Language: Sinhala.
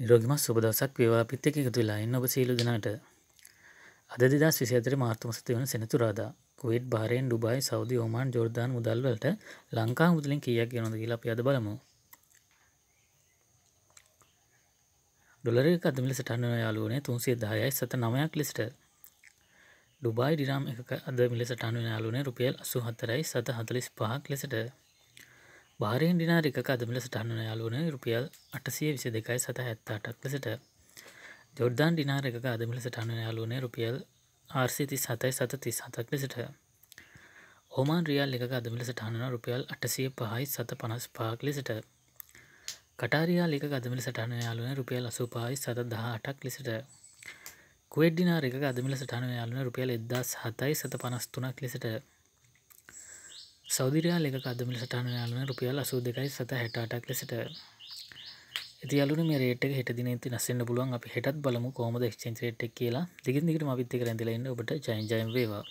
නිරෝගිම සුබදසක් වේවා පිත්තක එකතු වෙලා එන්න ඔබ සියලු දෙනාට අද දෙදස් විසිතර මාර්තමසති වන සෙනතුරාදා කුවේට් භාරයෙන් ඩුබයි සෞදි ෝමාන් ජෝර්ධාන් මුදල්වලට ලංකා මුදලින් කියක් යනොද කියලා පියද බලමු ඩොලරක අදමිල සටන්න යාලුවනේ තුන්සේ දායයි සත නමයක් ලිස්ට ඩුබයි ඩිරාම් එක අද මිල සටන්න යාලුනේ රුපියල් අසු හතරයි සත හතලිස් පහක් ලෙසට භාරයෙන් ඩිනාර එක අදමල සටහන්න යාලුවන රුපියල් අටසිය විසි දෙකයි සත ඇත්තාටක් ලෙසට ජොඩ්දාන් ඩිනාර එක අදමල සටහන්න යාලුවන රුපියල් ආර්සිති සතයි සත තිස් හතක් ලෙසට ඕමාන් රියල් එක අදමල සටහන රුපියල් අටසිය පහයි සත පනස් පාක් ලෙසට කටාරයා එක අදමල සටහන යාලුවන රුපියල් අසු පහයි සත දහ අටක් ලෙසට කුවඩ්ඩිනාර එක අදමල සටහන යාලුවන රුපියල් එද්දස් හතයි සත පනස්තුනක් ලෙසට සෞදිරයා ලෙක අදමිල සටහන යාලන රුපියල් අසූ දෙකයි සත හැටාටක් ලෙසට ඇති අලු මේට හෙට දින ති නසන්න පුළුවන් අප හෙටත් බලමු කොමද ක්ෂන්ත්‍රේට් කියලා දිගින් දිගට මවිත්ත කරැඳලන්න ඔබට ජයන්ජයම් වේවා